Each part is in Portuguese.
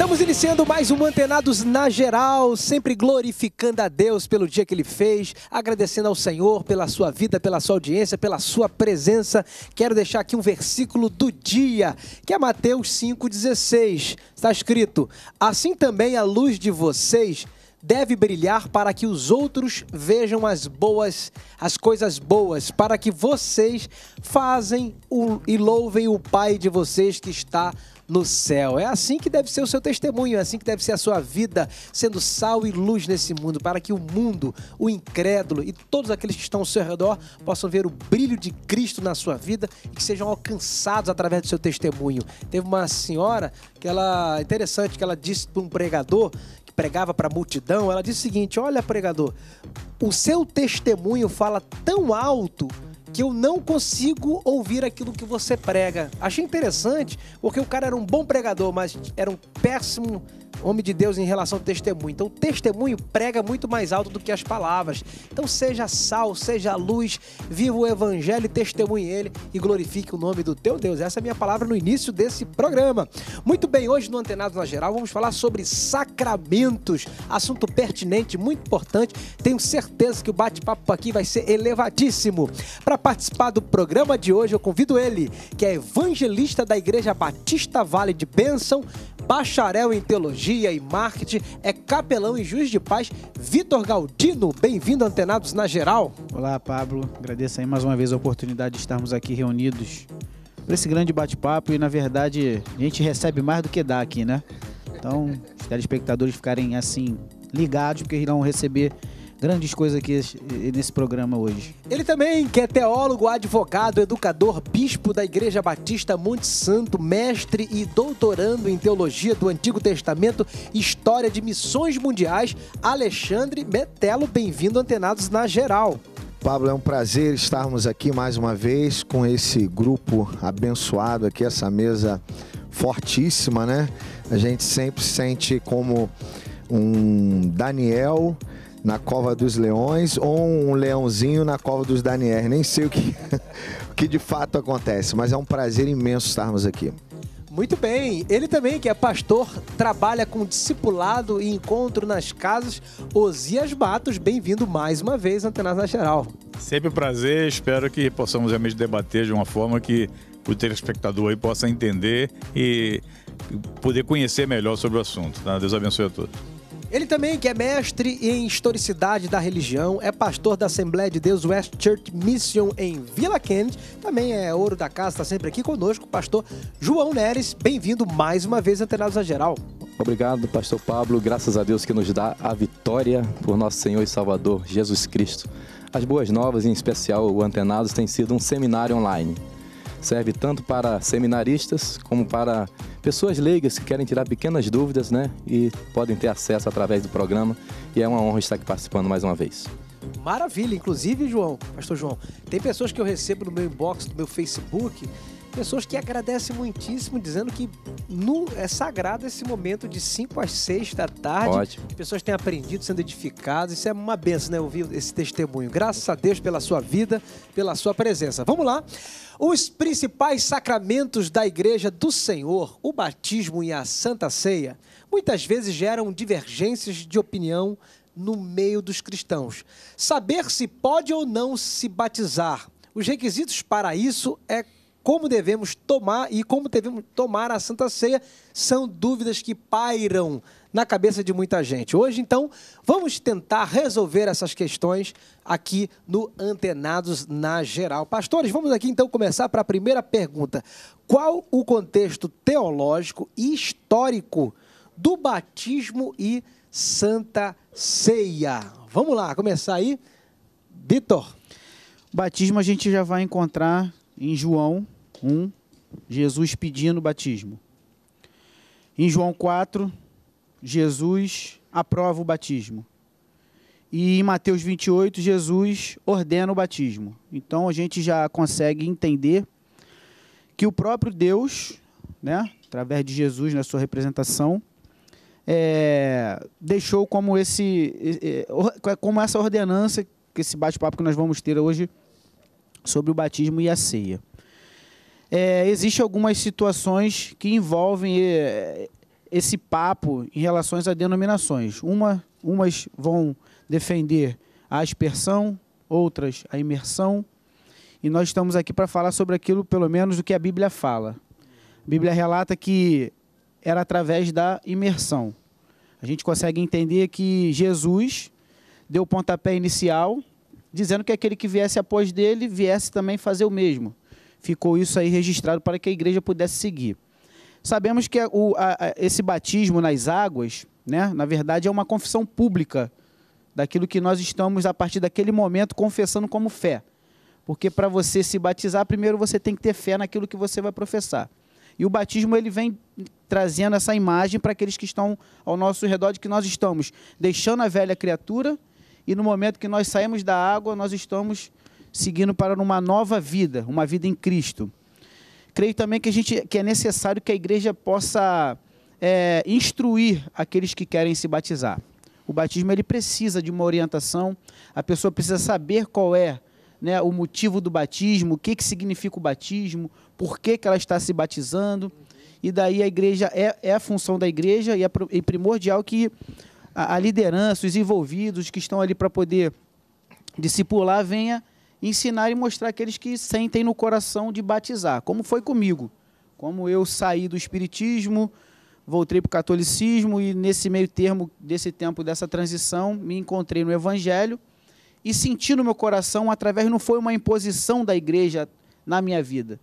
Estamos iniciando mais um Antenados na Geral, sempre glorificando a Deus pelo dia que ele fez, agradecendo ao Senhor pela sua vida, pela sua audiência, pela sua presença. Quero deixar aqui um versículo do dia, que é Mateus 5,16. Está escrito: Assim também a luz de vocês deve brilhar para que os outros vejam as boas, as coisas boas, para que vocês fazem o, e louvem o Pai de vocês que está no céu. É assim que deve ser o seu testemunho, é assim que deve ser a sua vida, sendo sal e luz nesse mundo, para que o mundo, o incrédulo e todos aqueles que estão ao seu redor possam ver o brilho de Cristo na sua vida e que sejam alcançados através do seu testemunho. Teve uma senhora que ela interessante que ela disse para um pregador que pregava para a multidão, ela disse o seguinte: "Olha, pregador, o seu testemunho fala tão alto que eu não consigo ouvir aquilo que você prega. Achei interessante, porque o cara era um bom pregador, mas era um péssimo homem de Deus em relação ao testemunho. Então, o testemunho prega muito mais alto do que as palavras. Então, seja sal, seja luz, viva o evangelho, testemunhe ele e glorifique o nome do teu Deus. Essa é a minha palavra no início desse programa. Muito bem, hoje no Antenados na Geral vamos falar sobre sacramentos, assunto pertinente, muito importante. Tenho certeza que o bate-papo aqui vai ser elevadíssimo. Para participar do programa de hoje, eu convido ele, que é evangelista da Igreja Batista Vale de Bênção, bacharel em teologia e marketing, é capelão em Juiz de Paz, Vitor Galdino. Bem-vindo, antenados na geral. Olá, Pablo. Agradeço aí mais uma vez a oportunidade de estarmos aqui reunidos para esse grande bate-papo e, na verdade, a gente recebe mais do que dá aqui, né? Então, os telespectadores ficarem assim ligados, porque irão receber grandes coisas aqui nesse programa hoje. Ele também, que é teólogo, advogado, educador, bispo da Igreja Batista Monte Santo, mestre e doutorando em teologia do Antigo Testamento, história de missões mundiais, Alexandre Metelo. Bem-vindo, Antenados na Geral. Pablo, é um prazer estarmos aqui mais uma vez com esse grupo abençoado aqui, essa mesa fortíssima, né? A gente sempre sente como um Daniel na Cova dos Leões ou um leãozinho na Cova dos Daniel. Nem sei o que, o que de fato acontece, mas é um prazer imenso estarmos aqui. Muito bem. Ele também, que é pastor, trabalha com discipulado e encontro nas casas. Osias Batos, bem-vindo mais uma vez, Antenas Nacional. Sempre um prazer. Espero que possamos realmente debater de uma forma que o telespectador aí possa entender e poder conhecer melhor sobre o assunto. Tá? Deus abençoe a todos. Ele também, que é mestre em historicidade da religião, é pastor da Assembleia de Deus West Church Mission em Vila Kennedy, também é ouro da casa, está sempre aqui conosco, pastor João Neres. Bem-vindo mais uma vez, Antenados a Geral. Obrigado, pastor Pablo. Graças a Deus que nos dá a vitória por nosso Senhor e Salvador, Jesus Cristo. As Boas Novas, em especial o Antenados, tem sido um seminário online serve tanto para seminaristas como para pessoas leigas que querem tirar pequenas dúvidas, né? E podem ter acesso através do programa. E é uma honra estar aqui participando mais uma vez. Maravilha, inclusive, João, Pastor João, tem pessoas que eu recebo no meu inbox, no meu Facebook, Pessoas que agradecem muitíssimo, dizendo que no, é sagrado esse momento de 5 às 6 da tarde. Ótimo. Que pessoas têm aprendido, sendo edificadas. Isso é uma benção, né? Ouvir esse testemunho. Graças a Deus pela sua vida, pela sua presença. Vamos lá. Os principais sacramentos da Igreja do Senhor, o batismo e a Santa Ceia, muitas vezes geram divergências de opinião no meio dos cristãos. Saber se pode ou não se batizar. Os requisitos para isso é como devemos tomar e como devemos tomar a Santa Ceia são dúvidas que pairam na cabeça de muita gente. Hoje, então, vamos tentar resolver essas questões aqui no Antenados na Geral. Pastores, vamos aqui então começar para a primeira pergunta. Qual o contexto teológico e histórico do batismo e Santa Ceia? Vamos lá, começar aí. Vitor. Batismo a gente já vai encontrar em João 1, Jesus pedindo batismo. Em João 4, Jesus aprova o batismo. E em Mateus 28, Jesus ordena o batismo. Então a gente já consegue entender que o próprio Deus, né, através de Jesus na sua representação, é, deixou como, esse, é, é, como essa ordenança, que esse bate-papo que nós vamos ter hoje, sobre o batismo e a ceia. É, Existem algumas situações que envolvem é, esse papo em relação a denominações. Uma, umas vão defender a aspersão, outras a imersão. E nós estamos aqui para falar sobre aquilo, pelo menos, do que a Bíblia fala. A Bíblia relata que era através da imersão. A gente consegue entender que Jesus deu o pontapé inicial dizendo que aquele que viesse após dele viesse também fazer o mesmo. Ficou isso aí registrado para que a igreja pudesse seguir. Sabemos que o, a, a, esse batismo nas águas, né, na verdade, é uma confissão pública daquilo que nós estamos, a partir daquele momento, confessando como fé. Porque para você se batizar, primeiro você tem que ter fé naquilo que você vai professar. E o batismo ele vem trazendo essa imagem para aqueles que estão ao nosso redor de que nós estamos deixando a velha criatura e no momento que nós saímos da água, nós estamos seguindo para uma nova vida, uma vida em Cristo. Creio também que, a gente, que é necessário que a igreja possa é, instruir aqueles que querem se batizar. O batismo ele precisa de uma orientação, a pessoa precisa saber qual é né, o motivo do batismo, o que, que significa o batismo, por que, que ela está se batizando. E daí a igreja é, é a função da igreja e é primordial que a, a liderança, os envolvidos que estão ali para poder discipular, venha ensinar e mostrar aqueles que sentem no coração de batizar, como foi comigo. Como eu saí do espiritismo, voltei para o catolicismo e nesse meio termo desse tempo dessa transição me encontrei no evangelho e senti no meu coração através não foi uma imposição da igreja na minha vida.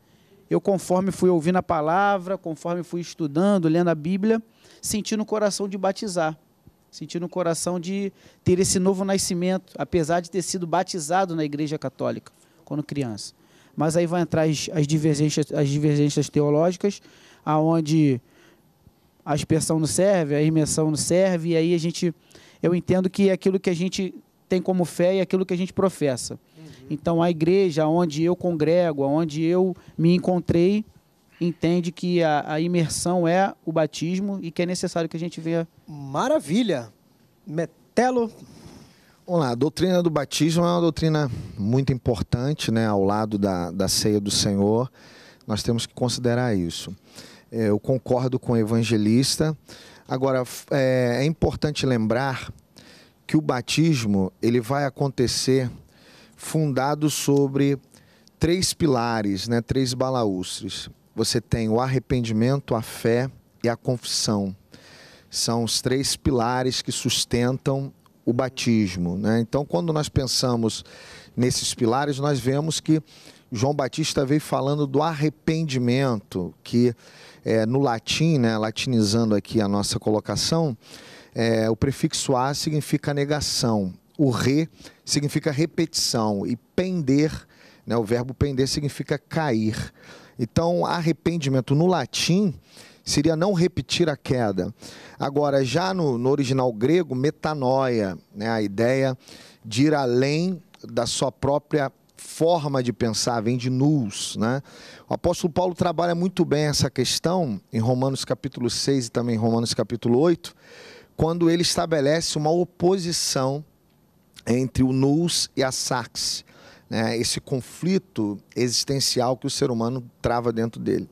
Eu conforme fui ouvindo a palavra, conforme fui estudando, lendo a Bíblia, senti no coração de batizar. Senti no coração de ter esse novo nascimento, apesar de ter sido batizado na Igreja Católica quando criança. Mas aí vai entrar as, as divergências, as divergências teológicas, aonde a expressão não serve, a imersão não serve, e aí a gente, eu entendo que é aquilo que a gente tem como fé e é aquilo que a gente professa. Uhum. Então a igreja onde eu congrego, onde eu me encontrei, entende que a, a, imersão é o batismo e que é necessário que a gente venha. Maravilha! Metelo. Vamos lá, a doutrina do batismo é uma doutrina muito importante, né? Ao lado da, da ceia do Senhor, nós temos que considerar isso. É, eu concordo com o evangelista. Agora, é, é importante lembrar que o batismo ele vai acontecer fundado sobre três pilares, né? Três balaústres você tem o arrependimento, a fé e a confissão. São os três pilares que sustentam o batismo. Né? Então, quando nós pensamos nesses pilares, nós vemos que João Batista veio falando do arrependimento, que é, no latim, né, latinizando aqui a nossa colocação, é, o prefixo a significa negação, o re significa repetição e pender, né, o verbo pender significa cair. Então, arrependimento no latim seria não repetir a queda. Agora, já no, no original grego, metanoia, né, a ideia de ir além da sua própria forma de pensar, vem de nous. Né? O apóstolo Paulo trabalha muito bem essa questão em Romanos capítulo 6 e também em Romanos capítulo 8, quando ele estabelece uma oposição entre o nous e a saxe né, esse conflito existencial que o ser humano trava dentro dele.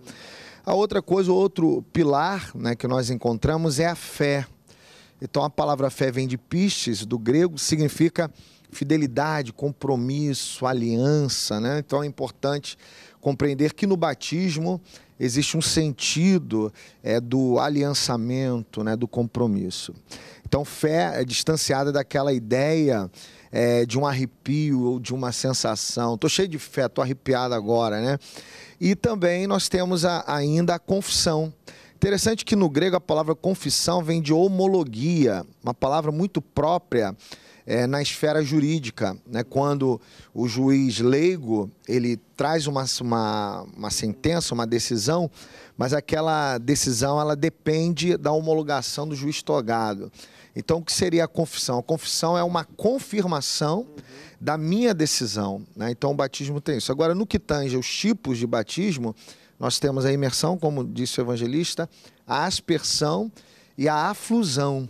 A outra coisa, o outro pilar né, que nós encontramos é a fé. Então a palavra fé vem de pistes, do grego, significa fidelidade, compromisso, aliança. Né? Então é importante compreender que no batismo existe um sentido é, do aliançamento, né, do compromisso. Então fé é distanciada daquela ideia é, de um arrepio ou de uma sensação. Estou cheio de fé, estou arrepiado agora, né? E também nós temos a, ainda a confissão. Interessante que no grego a palavra confissão vem de homologia, uma palavra muito própria é, na esfera jurídica, né? quando o juiz leigo ele traz uma, uma, uma sentença, uma decisão, mas aquela decisão ela depende da homologação do juiz togado. Então, o que seria a confissão? A confissão é uma confirmação uhum. da minha decisão. Né? Então, o batismo tem isso. Agora, no que tange os tipos de batismo, nós temos a imersão, como disse o evangelista, a aspersão e a aflusão.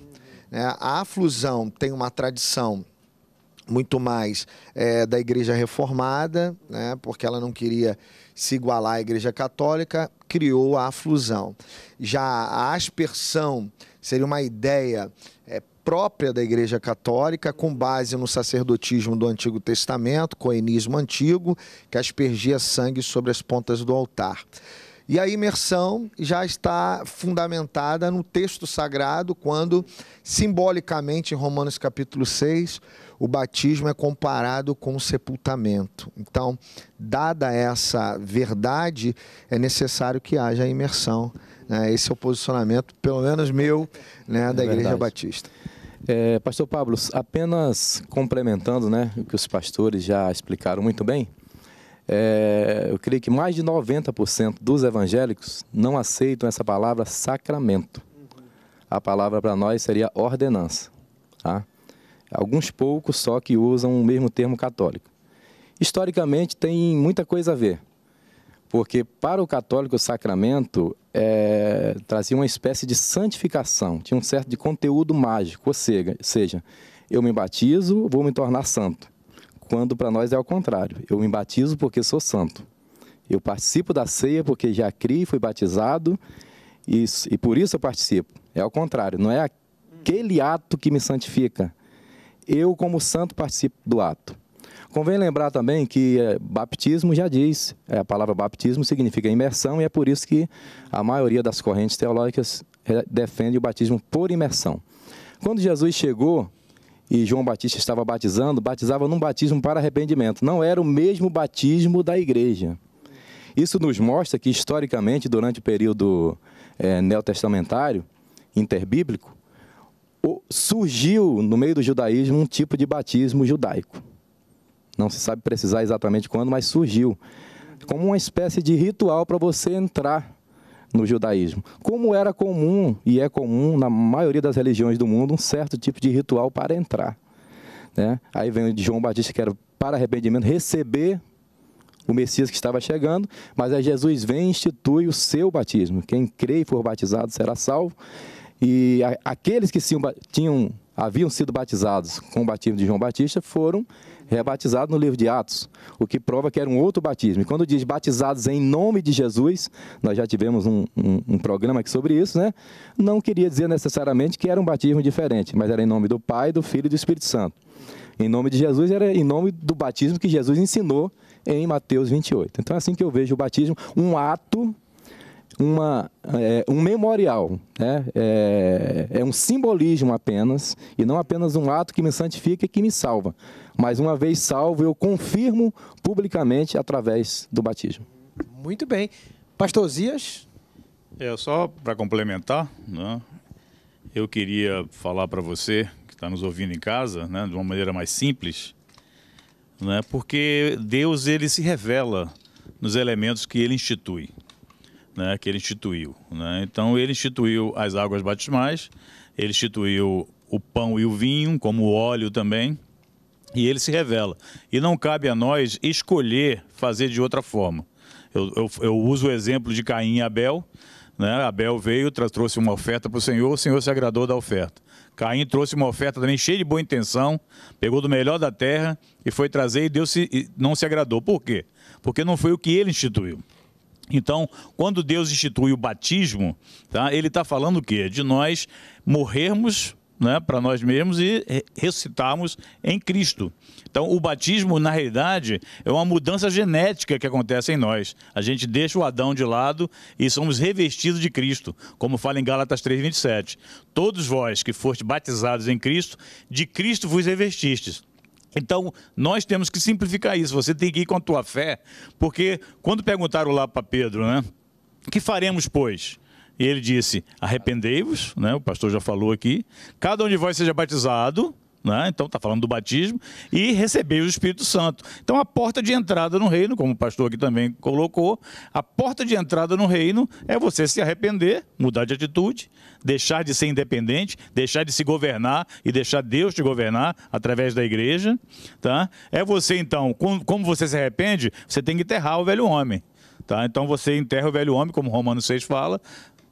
Uhum. a aflusão tem uma tradição muito mais é, da Igreja Reformada, né? porque ela não queria se igualar à Igreja Católica, criou a aflusão. Já a aspersão seria uma ideia é, própria da Igreja Católica, com base no sacerdotismo do Antigo Testamento, coenismo antigo, que aspergia sangue sobre as pontas do altar. E a imersão já está fundamentada no texto sagrado, quando, simbolicamente, em Romanos capítulo 6, o batismo é comparado com o sepultamento. Então, dada essa verdade, é necessário que haja a imersão. Né? Esse é o posicionamento, pelo menos meu, né, é da é Igreja Batista. É, Pastor Pablo, apenas complementando né, o que os pastores já explicaram muito bem, é, eu creio que mais de 90% dos evangélicos não aceitam essa palavra sacramento. A palavra para nós seria ordenança. Tá? alguns poucos só que usam o mesmo termo católico. Historicamente tem muita coisa a ver, porque para o católico o sacramento é, trazia uma espécie de santificação, tinha um certo de conteúdo mágico, ou seja, seja eu me batizo, vou me tornar santo. Quando para nós é ao contrário, eu me batizo porque sou santo. Eu participo da ceia porque já criei, fui batizado e, e por isso eu participo. É ao contrário, não é aquele ato que me santifica, eu, como santo, participo do ato. Convém lembrar também que é, baptismo já diz, é, a palavra baptismo significa imersão, e é por isso que a maioria das correntes teológicas eh, defende o batismo por imersão. Quando Jesus chegou e João Batista estava batizando, batizava num batismo para arrependimento, não era o mesmo batismo da igreja. Isso nos mostra que, historicamente, durante o período é, neotestamentário, interbíblico, surgiu no meio do judaísmo um tipo de batismo judaico. Não se sabe precisar exatamente quando, mas surgiu como uma espécie de ritual para você entrar no judaísmo. Como era comum e é comum na maioria das religiões do mundo um certo tipo de ritual para entrar. Né? Aí vem o João Batista que era para arrependimento receber o Messias que estava chegando, mas aí Jesus vem e institui o seu batismo. Quem crê e for batizado será salvo. E a, aqueles que tinham, haviam sido batizados com o batismo de João Batista foram rebatizados no livro de Atos, o que prova que era um outro batismo. E quando diz batizados em nome de Jesus, nós já tivemos um, um, um programa aqui sobre isso, né? Não queria dizer necessariamente que era um batismo diferente, mas era em nome do Pai, do Filho e do Espírito Santo. Em nome de Jesus era em nome do batismo que Jesus ensinou em Mateus 28. Então é assim que eu vejo o batismo, um ato uma, é, um memorial, né? é, é um simbolismo apenas, e não apenas um ato que me santifica e que me salva. Mas uma vez salvo, eu confirmo publicamente através do batismo. Muito bem. Pastor Zias? É, só para complementar, né? eu queria falar para você que está nos ouvindo em casa, né? de uma maneira mais simples, né? porque Deus ele se revela nos elementos que ele institui né, que ele instituiu. Né? Então, ele instituiu as águas batismais, ele instituiu o pão e o vinho, como o óleo também, e ele se revela. E não cabe a nós escolher fazer de outra forma. Eu, eu, eu uso o exemplo de Caim e Abel. Né? Abel veio, trouxe uma oferta para o Senhor, o Senhor se agradou da oferta. Caim trouxe uma oferta também cheia de boa intenção, pegou do melhor da terra e foi trazer e Deus se, não se agradou. Por quê? Porque não foi o que ele instituiu. Então, quando Deus institui o batismo, tá, ele está falando o quê? De nós morrermos né, para nós mesmos e ressuscitarmos em Cristo. Então, o batismo, na realidade, é uma mudança genética que acontece em nós. A gente deixa o Adão de lado e somos revestidos de Cristo, como fala em Gálatas 3,27. Todos vós que foste batizados em Cristo, de Cristo vos revestistes. Então, nós temos que simplificar isso. Você tem que ir com a tua fé, porque quando perguntaram lá para Pedro, né? Que faremos, pois? E ele disse: Arrependei-vos, né? O pastor já falou aqui. Cada um de vós seja batizado né? Então está falando do batismo e receber o Espírito Santo. Então a porta de entrada no reino, como o pastor aqui também colocou, a porta de entrada no reino é você se arrepender, mudar de atitude, deixar de ser independente, deixar de se governar e deixar Deus te governar através da igreja, tá? É você então, como você se arrepende, você tem que enterrar o velho homem, tá? Então você enterra o velho homem, como Romanos 6 fala,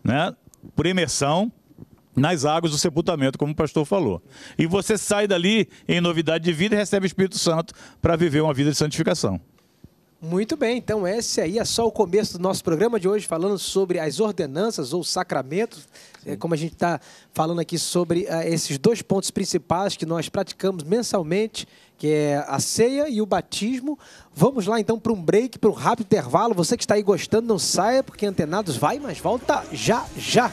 né? Por imersão, nas águas do sepultamento, como o pastor falou. E você sai dali em novidade de vida e recebe o Espírito Santo para viver uma vida de santificação. Muito bem, então esse aí é só o começo do nosso programa de hoje, falando sobre as ordenanças ou sacramentos, é, como a gente está falando aqui sobre uh, esses dois pontos principais que nós praticamos mensalmente, que é a ceia e o batismo. Vamos lá então para um break, para um rápido intervalo. Você que está aí gostando, não saia, porque Antenados vai, mas volta já já.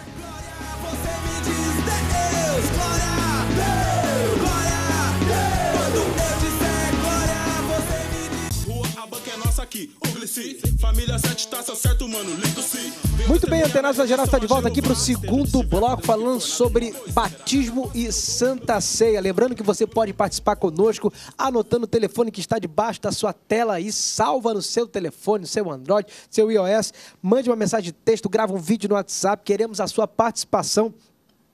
Muito bem, antenados da geral está de volta aqui para o segundo bloco falando sobre batismo e Santa Ceia. Lembrando que você pode participar conosco anotando o telefone que está debaixo da sua tela aí, salva no seu telefone, seu Android, seu iOS, mande uma mensagem de texto, grava um vídeo no WhatsApp, queremos a sua participação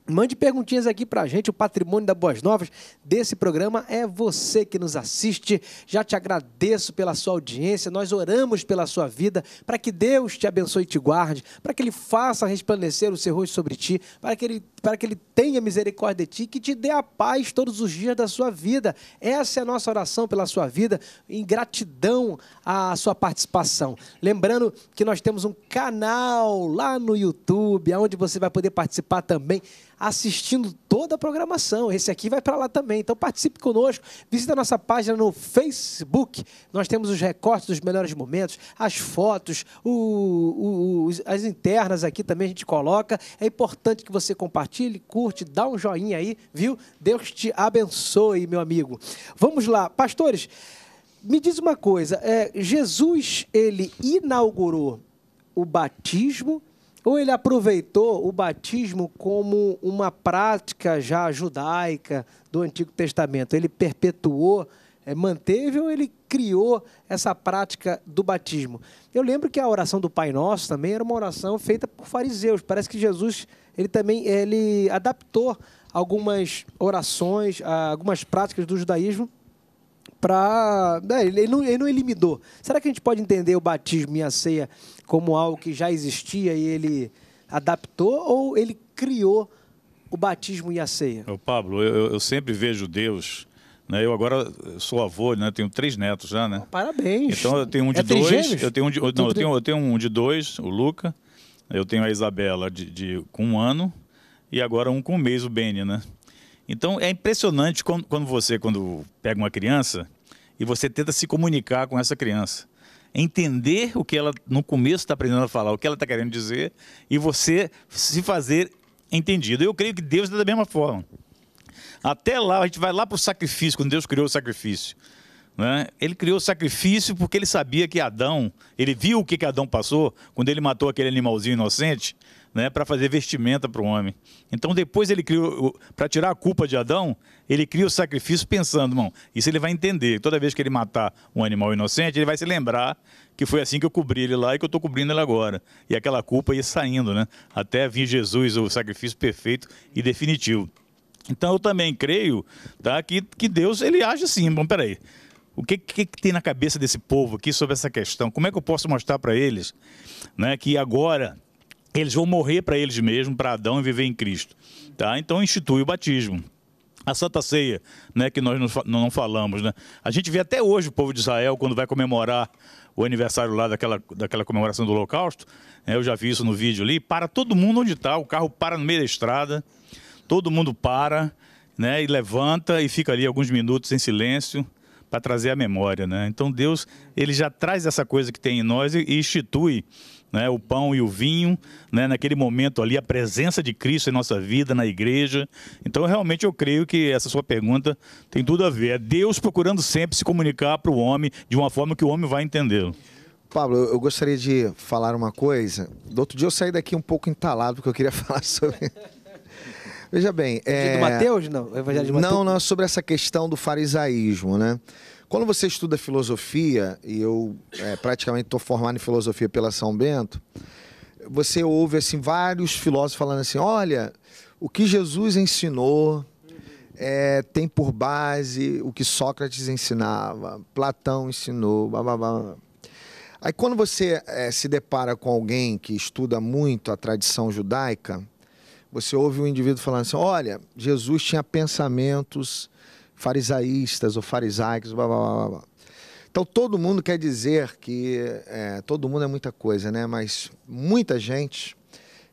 Mande perguntinhas aqui para a gente. O patrimônio da Boas Novas desse programa é você que nos assiste. Já te agradeço pela sua audiência. Nós oramos pela sua vida, para que Deus te abençoe e te guarde, para que Ele faça resplandecer o seu rosto sobre ti, para que Ele, para que ele tenha misericórdia de ti e que te dê a paz todos os dias da sua vida. Essa é a nossa oração pela sua vida, em gratidão à sua participação. Lembrando que nós temos um canal lá no YouTube, onde você vai poder participar também assistindo toda a programação. Esse aqui vai para lá também. Então participe conosco, visita a nossa página no Facebook. Nós temos os recortes dos melhores momentos, as fotos, o, o, as internas aqui também a gente coloca. É importante que você compartilhe, curte, dá um joinha aí, viu? Deus te abençoe, meu amigo. Vamos lá, pastores. Me diz uma coisa, é, Jesus ele inaugurou o batismo ou ele aproveitou o batismo como uma prática já judaica do Antigo Testamento? Ele perpetuou, eh, manteve ou ele criou essa prática do batismo? Eu lembro que a oração do Pai Nosso também era uma oração feita por fariseus. Parece que Jesus ele também ele adaptou algumas orações, ah, algumas práticas do judaísmo para. É, né, ele, não, ele não eliminou. Será que a gente pode entender o batismo e a ceia como algo que já existia e ele adaptou ou ele criou o batismo e a ceia? Ô Pablo, eu, eu sempre vejo Deus. Né? Eu agora sou avô, né? tenho três netos já, né? Parabéns. Então eu tenho um de é dois. Eu tenho um de, não, eu tenho, eu tenho um de dois, o Luca. Eu tenho a Isabela de, de com um ano e agora um com um mês, o Beni, né? Então é impressionante quando, quando você, quando pega uma criança e você tenta se comunicar com essa criança entender o que ela no começo está aprendendo a falar, o que ela está querendo dizer, e você se fazer entendido. Eu creio que Deus é da mesma forma. Até lá, a gente vai lá para o sacrifício, quando Deus criou o sacrifício. Né? Ele criou o sacrifício porque ele sabia que Adão, ele viu o que, que Adão passou quando ele matou aquele animalzinho inocente, né, para fazer vestimenta para o homem. Então depois ele criou, para tirar a culpa de Adão, ele cria o sacrifício pensando, irmão, isso ele vai entender. Toda vez que ele matar um animal inocente, ele vai se lembrar que foi assim que eu cobri ele lá e que eu estou cobrindo ele agora. E aquela culpa ia saindo, né? Até vir Jesus, o sacrifício perfeito e definitivo. Então eu também creio tá, que, que Deus ele age assim. Bom, peraí. O que, que, que, tem na cabeça desse povo aqui sobre essa questão? Como é que eu posso mostrar para eles né, que agora eles vão morrer para eles mesmos, para Adão e viver em Cristo. Tá? Então institui o batismo. A Santa Ceia, né, que nós não falamos, né? A gente vê até hoje o povo de Israel, quando vai comemorar o aniversário lá daquela, daquela comemoração do Holocausto, né, eu já vi isso no vídeo ali, para todo mundo onde está, o carro para no meio da estrada, todo mundo para, né, e levanta e fica ali alguns minutos em silêncio para trazer a memória, né? Então Deus, ele já traz essa coisa que tem em nós e institui né, o pão e o vinho, né, naquele momento ali, a presença de Cristo em nossa vida, na igreja. Então, realmente, eu creio que essa sua pergunta tem tudo a ver. É Deus procurando sempre se comunicar para o homem de uma forma que o homem vai entender. Pablo, eu gostaria de falar uma coisa. Do outro dia eu saí daqui um pouco entalado, porque eu queria falar sobre. Veja bem. É, é... Mateus, não? O Evangelho de Mateus? Não, não, sobre essa questão do farisaísmo, né? Quando você estuda filosofia, e eu é, praticamente estou formado em filosofia pela São Bento, você ouve assim vários filósofos falando assim: olha, o que Jesus ensinou é, tem por base o que Sócrates ensinava, Platão ensinou, blá blá blá. Aí quando você é, se depara com alguém que estuda muito a tradição judaica, você ouve um indivíduo falando assim: olha, Jesus tinha pensamentos farisaístas ou farisaicos, blá, blá, blá, blá. Então todo mundo quer dizer que é, todo mundo é muita coisa, né? Mas muita gente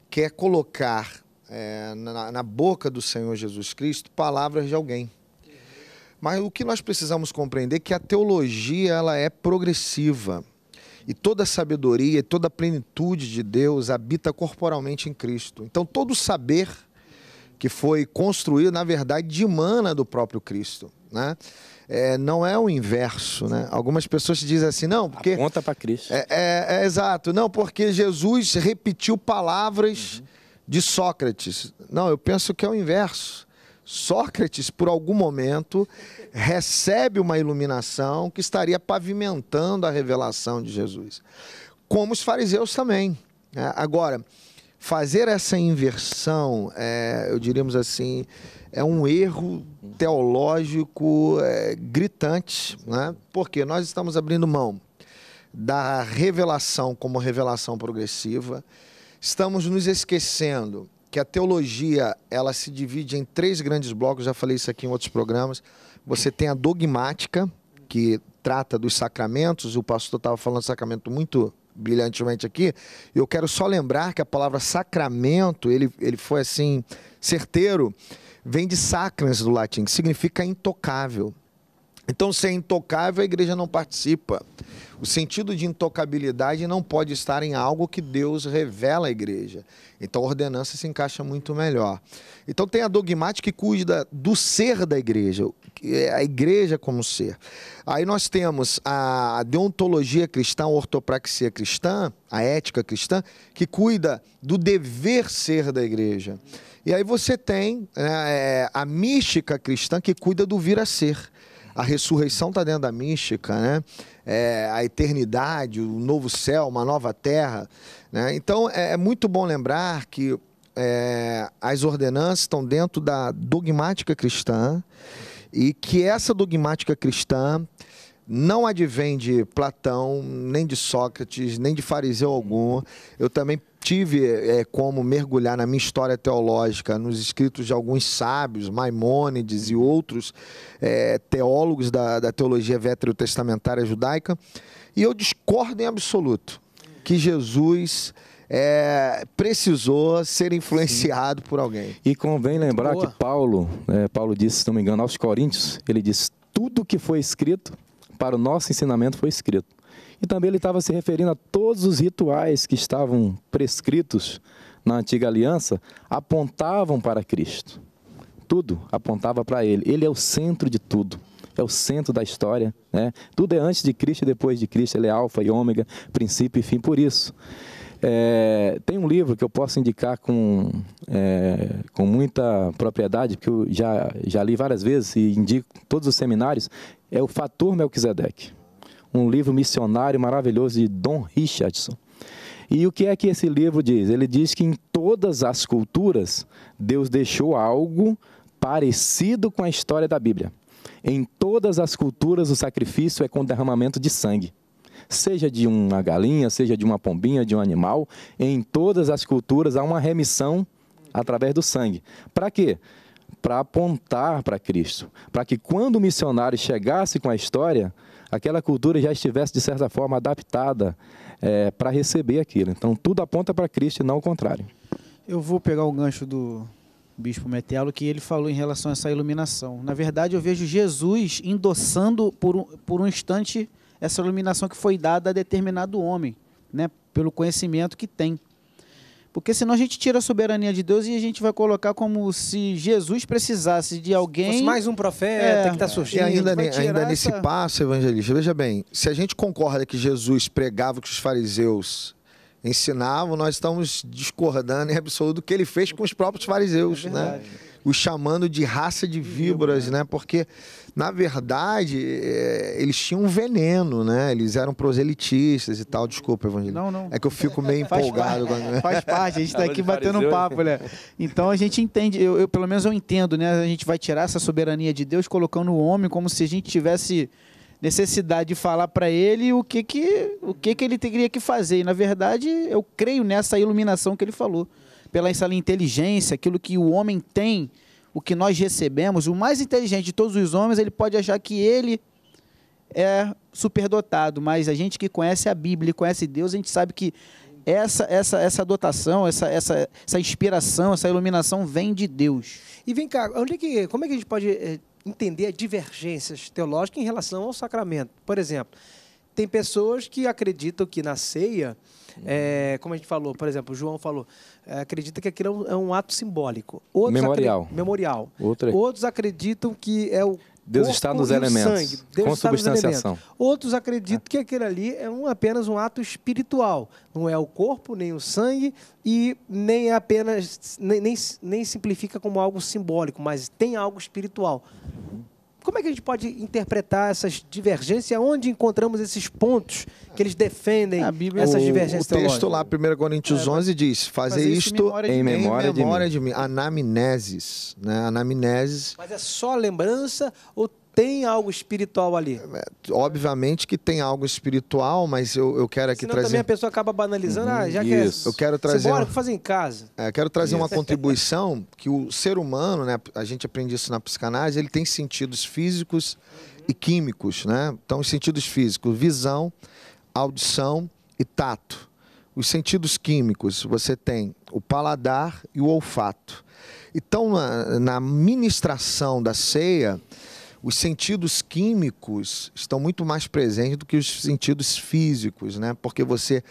quer colocar é, na, na, boca do Senhor Jesus Cristo palavras de alguém. Mas o que nós precisamos compreender é que a teologia ela é progressiva e toda a sabedoria, toda a plenitude de Deus habita corporalmente em Cristo. Então todo saber que foi construído, na verdade, de mana do próprio Cristo. Né? É, não é o inverso, né? Algumas pessoas dizem assim, não, porque... conta para Cristo. É, é, é, exato. Não, porque Jesus repetiu palavras uhum. de Sócrates. Não, eu penso que é o inverso. Sócrates, por algum momento, recebe uma iluminação que estaria pavimentando a revelação de Jesus. Como os fariseus também. Né? Agora, fazer essa inversão, é, eu diríamos assim, é um erro teológico é, gritante, né? porque nós estamos abrindo mão da revelação como revelação progressiva, estamos nos esquecendo que a teologia ela se divide em três grandes blocos, já falei isso aqui em outros programas. Você tem a dogmática, que trata dos sacramentos, o pastor estava falando de sacramento muito brilhantemente aqui. Eu quero só lembrar que a palavra sacramento, ele, ele foi assim, certeiro, vem de sacrans do latim, que significa intocável. Então, se é intocável, a igreja não participa. O sentido de intocabilidade não pode estar em algo que Deus revela à igreja. Então a ordenança se encaixa muito melhor. Então tem a dogmática que cuida do ser da igreja, é a igreja como ser. Aí nós temos a deontologia cristã, a ortopraxia cristã, a ética cristã, que cuida do dever ser da igreja. E aí você tem né, é, a mística cristã que cuida do vir a ser a ressurreição está dentro da mística, né? É, a eternidade, o novo céu, uma nova terra. Né? Então é, é muito bom lembrar que é, as ordenanças estão dentro da dogmática cristã e que essa dogmática cristã não advém de Platão, nem de Sócrates, nem de fariseu algum. Eu também tive é, como mergulhar na minha história teológica, nos escritos de alguns sábios, Maimônides e outros é, teólogos da, da teologia veterotestamentária judaica, e eu discordo em absoluto que Jesus é, precisou ser influenciado Sim. por alguém. E convém lembrar Boa. que Paulo, né, Paulo disse, se não me engano, aos Coríntios, ele disse: tudo que foi escrito para o nosso ensinamento foi escrito. E também ele estava se referindo a todos os rituais que estavam prescritos na antiga aliança, apontavam para Cristo. Tudo apontava para ele. Ele é o centro de tudo. É o centro da história, né? Tudo é antes de Cristo e depois de Cristo. Ele é alfa e ômega, princípio e fim. Por isso, é, tem um livro que eu posso indicar com, é, com muita propriedade, porque eu já, já li várias vezes e indico todos os seminários, é o Fator Melquisedeque um livro missionário maravilhoso de Don Richardson. E o que é que esse livro diz? Ele diz que em todas as culturas, Deus deixou algo parecido com a história da Bíblia. Em todas as culturas, o sacrifício é com derramamento de sangue. Seja de uma galinha, seja de uma pombinha, de um animal, em todas as culturas há uma remissão através do sangue. Para quê? Para apontar para Cristo. Para que quando o missionário chegasse com a história, aquela cultura já estivesse, de certa forma, adaptada é, para receber aquilo. Então, tudo aponta para Cristo e não o contrário. Eu vou pegar o gancho do Bispo Metelo, que ele falou em relação a essa iluminação. Na verdade, eu vejo Jesus endossando por um, por um instante essa iluminação que foi dada a determinado homem, né, pelo conhecimento que tem. Porque senão a gente tira a soberania de Deus e a gente vai colocar como se Jesus precisasse de alguém. Fosse mais um profeta tá é, que está surgindo. E ainda, ainda nesse passo, evangelista, veja bem, se a gente concorda que Jesus pregava que os fariseus ensinavam, nós estamos discordando em absoluto do que ele fez com os próprios fariseus. É né? os chamando de raça de víboras, né? Porque, na verdade, é, eles tinham veneno, né? Eles eram proselitistas e tal. Desculpa, Evangelho. Não, não. É que eu fico meio faz empolgado. Parte, Faz parte, a gente está aqui batendo um papo, né? Então a gente entende, eu, eu, pelo menos eu entendo, né? A gente vai tirar essa soberania de Deus colocando o homem como se a gente tivesse necessidade de falar para ele o que que o que que ele teria que fazer. E na verdade, eu creio nessa iluminação que ele falou pela essa inteligência, aquilo que o homem tem, o que nós recebemos, o mais inteligente de todos os homens, ele pode achar que ele é superdotado, mas a gente que conhece a Bíblia, conhece Deus, a gente sabe que essa, essa, essa dotação, essa, essa, essa inspiração, essa iluminação vem de Deus. E vem cá, onde é que, como é que a gente pode eh, entender divergências teológicas em relação ao sacramento? Por exemplo, tem pessoas que acreditam que na ceia, é, como a gente falou, por exemplo, João falou, é, acredita que aquilo é um, é ato simbólico. Outros memorial. Acre... Memorial. Outra... É- Outros acreditam que é o Deus está nos elementos, Deus com substanciação. Elementos. Outros acreditam que aquele ali é um, apenas um ato espiritual. Não é o corpo, nem o sangue, e nem é apenas nem, nem, nem simplifica como algo simbólico, mas tem algo espiritual como é que a gente pode interpretar essas divergências? Onde encontramos esses pontos que eles defendem Bíblia, essas é divergências O, texto lá, 1 Coríntios 11, é, diz, fazer, fazer isto memória em memória, de, memória de, mim. mim. Anamneses, né? Anamneses. Mas é só lembrança ou tem algo espiritual ali. É, obviamente que tem algo espiritual, mas eu, eu quero aqui Senão trazer. também a pessoa acaba banalizando, uhum, ah, já que é... Eu quero trazer. Bora, uma... fazer em casa. É, quero trazer isso. uma contribuição que o ser humano, né, a gente aprende isso na psicanálise, ele tem sentidos físicos uhum. e químicos, né? Então, os sentidos físicos, visão, audição e tato. Os sentidos químicos, você tem o paladar e o olfato. Então, na, na ministração da ceia, os sentidos químicos estão muito mais presentes do que os sentidos físicos, né? Porque você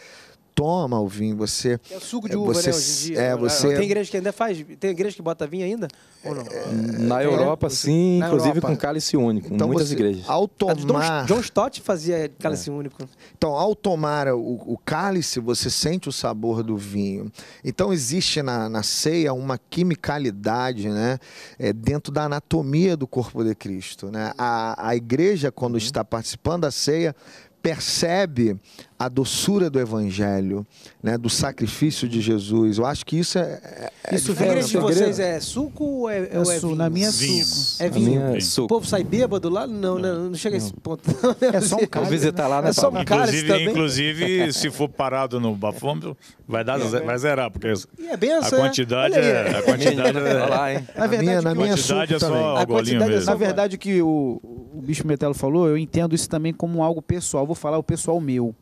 toma o vinho, você. É suco de é, uva, você, né, hoje em dia. É, né? você... Tem igreja que ainda faz? Tem igreja que bota vinho ainda? Ou não? É, na é, Europa, é, sim, na inclusive Europa. com cálice único. Então, muitas você, igrejas. Ao tomar. John Stott fazia cálice é. único. Então, ao tomar o, o, cálice, você sente o sabor do vinho. Então, existe na, na ceia uma quimicalidade, né? É, dentro da anatomia do corpo de Cristo. Né? A, a igreja, quando uhum. está participando da ceia, percebe a doçura do evangelho, né, do sacrifício de Jesus. Eu acho que isso é, é, é Isso vem de vocês é suco ou é, é, é suco? Na minha é vinho. suco. É, é vinho. É suco. O povo sai bêbado lá? Não, não, né? não chega não. a esse ponto. Né? É só um cálice. visitar lá, né, é só um cálice inclusive, inclusive, se for parado no bafômetro, vai dar vai zerar, porque e é benção, a quantidade é, a quantidade é lá, hein? Na verdade, na minha, na minha suco é só também. A quantidade é só, na verdade que o o bicho Metelo falou, eu entendo isso também como algo pessoal. Vou falar o pessoal meu.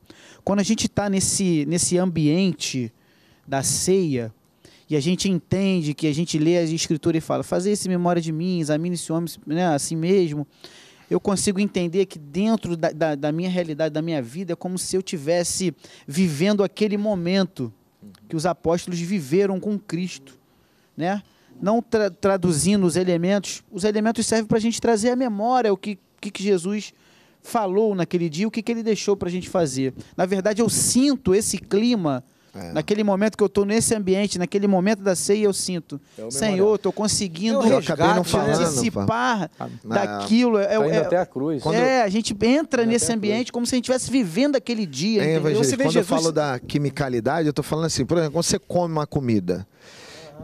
Quando a gente está nesse, nesse ambiente da ceia, e a gente entende que a gente lê a escritura e fala, fazer esse memória de mim, examine esse homem né, assim mesmo, eu consigo entender que dentro da, da, da, minha realidade, da minha vida, é como se eu tivesse vivendo aquele momento que os apóstolos viveram com Cristo, né? Não tra traduzindo os elementos, os elementos servem para a gente trazer à memória o que que, que Jesus falou naquele dia, o que, que ele deixou para a gente fazer. Na verdade, eu sinto esse clima. É. Naquele momento que eu estou nesse ambiente, naquele momento da ceia, eu sinto, é Senhor, estou conseguindo eu é resgate, né, falando, participar ah, não, daquilo. É, tá é, até a cruz. É, quando é, a gente entra tá nesse ambiente como se a gente estivesse vivendo aquele dia. É, quando eu falo da quimicalidade, eu estou falando assim, por exemplo, quando você come uma comida,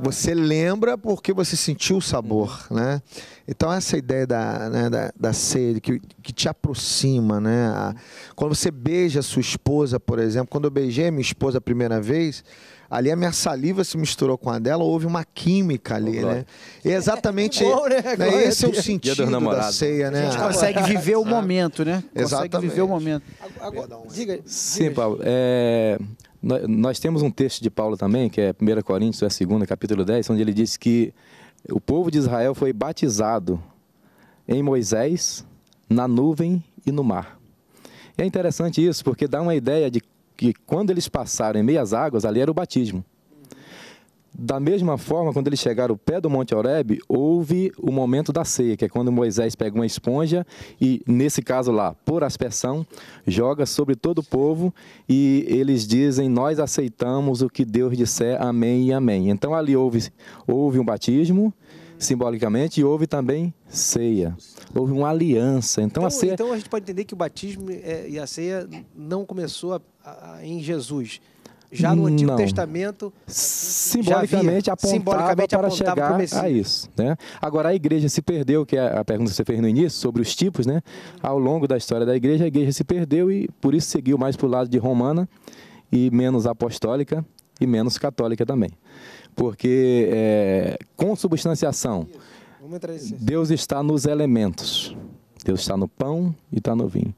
você lembra porque você sentiu o sabor, uhum. né? Então essa ideia da, né, da, da, sede que, que te aproxima, né? A, quando você beija a sua esposa, por exemplo, quando eu beijei minha esposa a primeira vez, ali a minha saliva se misturou com a dela, houve uma química ali, oh, né? E é exatamente é bom, né? Né? esse é o sentido da né? ceia, né? A gente consegue viver o momento, né? Consegue exatamente. viver o momento. Agora, diga, diga. Sim, Paulo. É, nós temos um texto de Paulo também, que é 1 Coríntios, é 2, capítulo 10, onde ele diz que o povo de Israel foi batizado em Moisés, na nuvem e no mar. E é interessante isso, porque dá uma ideia de que quando eles passaram em meias águas, ali era o batismo. Da mesma forma, quando eles chegaram ao pé do Monte Horebe, houve o momento da ceia, que é quando Moisés pega uma esponja e, nesse caso lá, por aspersão, joga sobre todo o povo e eles dizem: Nós aceitamos o que Deus disser, amém e amém. Então ali houve, houve um batismo, simbolicamente, e houve também ceia. Houve uma aliança. Então, então, a ceia. Então a gente pode entender que o batismo é, e a ceia não começou a, a, em Jesus já no Antigo Não. Testamento simbolicamente apontava, simbolicamente para chegar a isso. Né? Agora, a igreja se perdeu, que é a pergunta que você fez no início, sobre os tipos, né? ao longo da história da igreja, a igreja se perdeu e por isso seguiu mais para o lado de romana e menos apostólica e menos católica também. Porque é, substanciação Deus está nos elementos, Deus está no pão e está no vinho.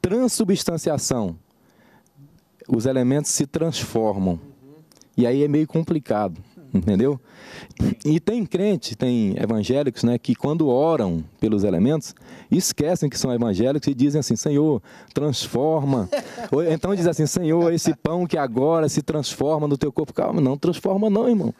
Transubstanciação, os elementos se transformam. E aí é meio complicado, entendeu? E tem crente, tem evangélicos, né, que quando oram pelos elementos, esquecem que são evangélicos e dizem assim: Senhor, transforma. Ou então diz assim: Senhor, esse pão que agora se transforma no teu corpo. Calma, não transforma, não, irmão